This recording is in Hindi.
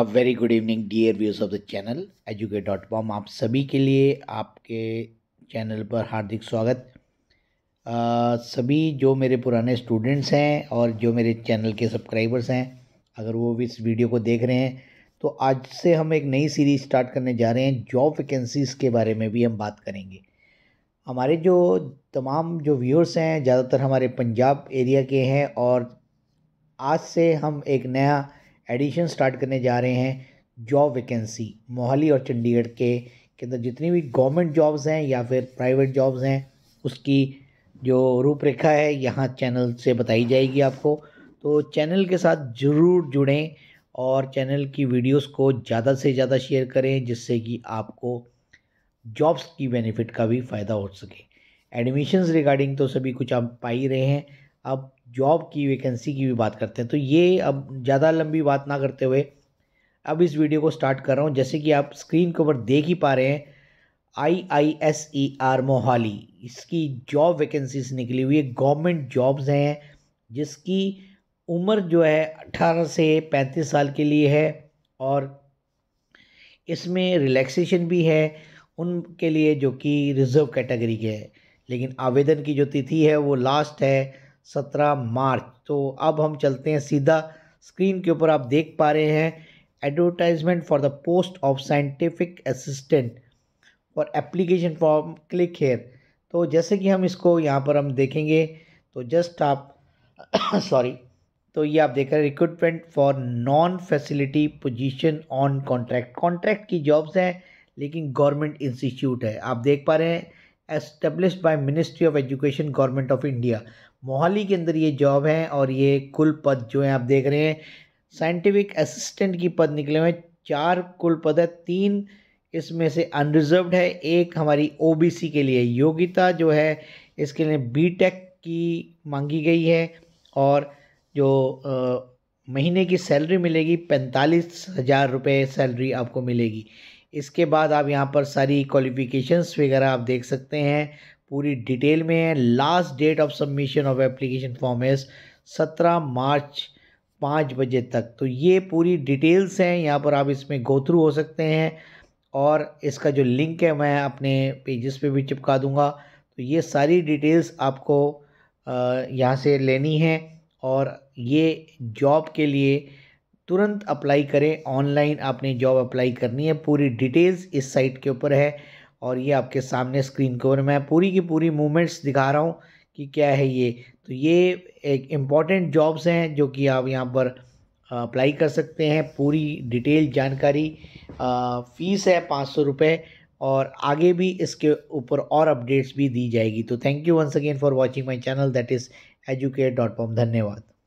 a very good evening dear views of the channel educate dot com आप सभी के लिए आपके चैनल पर हार्दिक स्वागत आ, सभी जो मेरे पुराने स्टूडेंट्स हैं और जो मेरे चैनल के सब्सक्राइबर्स हैं अगर वो भी इस वीडियो को देख रहे हैं तो आज से हम एक नई सीरीज़ स्टार्ट करने जा रहे हैं जॉब वैकेंसीज़ के बारे में भी हम बात करेंगे हमारे जो तमाम जो व्यूअर्स हैं ज़्यादातर हमारे पंजाब एरिया के हैं और आज से हम एक नया एडिशन स्टार्ट करने जा रहे हैं जॉब वैकेंसी मोहाली और चंडीगढ़ के के अंदर जितनी भी गवर्नमेंट जॉब्स हैं या फिर प्राइवेट जॉब्स हैं उसकी जो रूपरेखा है यहाँ चैनल से बताई जाएगी आपको तो चैनल के साथ ज़रूर जुड़ें और चैनल की वीडियोस को ज़्यादा से ज़्यादा शेयर करें जिससे कि आपको जॉब्स की बेनिफिट का भी फ़ायदा हो सके एडमिशन्स रिगार्डिंग तो सभी कुछ आप पा ही रहे हैं अब जॉब की वैकेंसी की भी बात करते हैं तो ये अब ज़्यादा लंबी बात ना करते हुए अब इस वीडियो को स्टार्ट कर रहा हूँ जैसे कि आप स्क्रीन के ऊपर देख ही पा रहे हैं I I S E R Mohali इसकी जॉब वैकेंसीज निकली हुई है गवर्नमेंट जॉब्स हैं जिसकी उम्र जो है अट्ठारह से पैंतीस साल के लिए है और इसमें रिलैक्सेशन भी है उनके लिए जो कि रिज़र्व कैटेगरी के हैं लेकिन आवेदन की जो तिथि है वो लास्ट है सत्रह मार्च तो अब हम चलते हैं सीधा स्क्रीन के ऊपर आप देख पा रहे हैं advertisement for the post of scientific assistant for application form click here तो जैसे कि हम इसको यहाँ पर हम देखेंगे तो जस्ट आप सॉरी तो ये आप देख रहे हैं recruitment for non facility position on contract contract की जॉब्स हैं लेकिन गवर्नमेंट इंस्टीट्यूट है आप देख पा रहे हैं establish by ministry of education government of India Mohali के अंदर ये जॉब है और ये कुल पद जो है आप देख रहे हैं साइंटिफिक असिस्टेंट की पद निकले हुए हैं चार कुल पद है तीन इसमें से अनरिजर्वड है एक हमारी ओबीसी के लिए योग्यता जो है इसके लिए बीटेक की मांगी गई है और जो आ, महीने की सैलरी मिलेगी पैंतालीस हज़ार रुपये सैलरी आपको मिलेगी इसके बाद आप यहाँ पर सारी क्वालिफ़िकेशंस वगैरह आप देख सकते हैं पूरी डिटेल में है last date of submission of application form है सत्रह मार्च पाँच बजे तक तो ये पूरी डिटेल्स हैं यहाँ पर आप इसमें गो थ्रू हो सकते हैं और इसका जो लिंक है मैं अपने पेजेस पे भी चिपका दूंगा तो ये सारी डिटेल्स आपको यहाँ से लेनी है और ये जॉब के लिए तुरंत अप्लाई करें ऑनलाइन आपने जॉब अप्लाई करनी है पूरी डिटेल्स इस साइट के ऊपर है और ये आपके सामने स्क्रीन के ऊपर मैं पूरी की पूरी मूवमेंट्स दिखा रहा हूँ कि क्या है ये तो ये एक इम्पॉर्टेंट जॉब्स हैं जो कि आप यहाँ पर अप्लाई कर सकते हैं पूरी डिटेल जानकारी फ़ीस है पाँच सौ रुपये और आगे भी इसके ऊपर और अपडेट्स भी दी जाएगी तो thank you once again for watching my channel that is educate dot com धन्यवाद